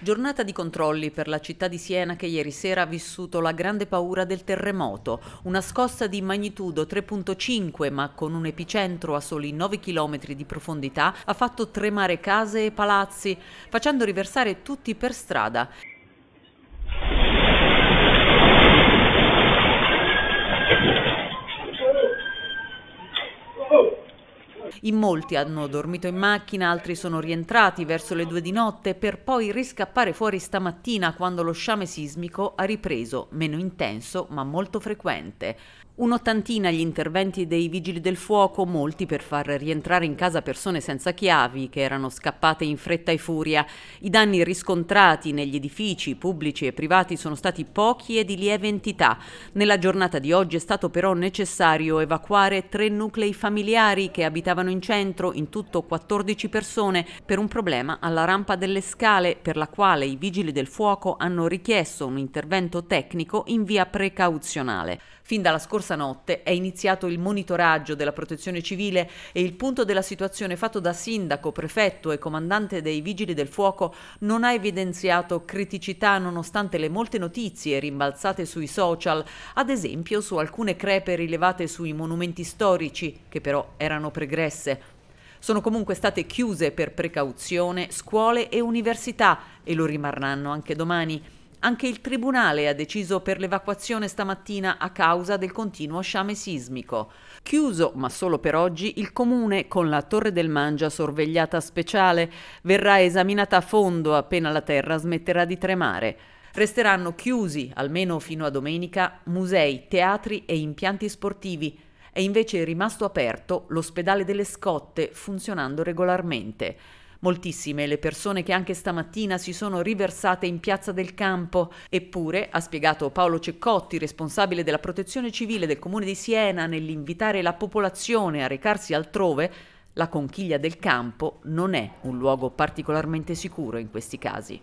Giornata di controlli per la città di Siena che ieri sera ha vissuto la grande paura del terremoto, una scossa di magnitudo 3.5 ma con un epicentro a soli 9 km di profondità ha fatto tremare case e palazzi, facendo riversare tutti per strada. In molti hanno dormito in macchina, altri sono rientrati verso le due di notte per poi riscappare fuori stamattina quando lo sciame sismico ha ripreso, meno intenso ma molto frequente. Un'ottantina gli interventi dei vigili del fuoco, molti per far rientrare in casa persone senza chiavi che erano scappate in fretta e furia. I danni riscontrati negli edifici pubblici e privati sono stati pochi e di lieve entità. Nella giornata di oggi è stato però necessario evacuare tre nuclei familiari che abitavano arrivano in centro in tutto 14 persone per un problema alla rampa delle scale per la quale i vigili del fuoco hanno richiesto un intervento tecnico in via precauzionale. Fin dalla scorsa notte è iniziato il monitoraggio della protezione civile e il punto della situazione fatto da sindaco, prefetto e comandante dei vigili del fuoco non ha evidenziato criticità nonostante le molte notizie rimbalzate sui social, ad esempio su alcune crepe rilevate sui monumenti storici che però erano pregressi interesse. Sono comunque state chiuse per precauzione scuole e università e lo rimarranno anche domani. Anche il Tribunale ha deciso per l'evacuazione stamattina a causa del continuo sciame sismico. Chiuso, ma solo per oggi, il comune con la Torre del Mangia sorvegliata speciale verrà esaminata a fondo appena la terra smetterà di tremare. Resteranno chiusi, almeno fino a domenica, musei, teatri e impianti sportivi è invece rimasto aperto l'ospedale delle Scotte, funzionando regolarmente. Moltissime le persone che anche stamattina si sono riversate in Piazza del Campo. Eppure, ha spiegato Paolo Ceccotti, responsabile della protezione civile del comune di Siena, nell'invitare la popolazione a recarsi altrove, la conchiglia del campo non è un luogo particolarmente sicuro in questi casi.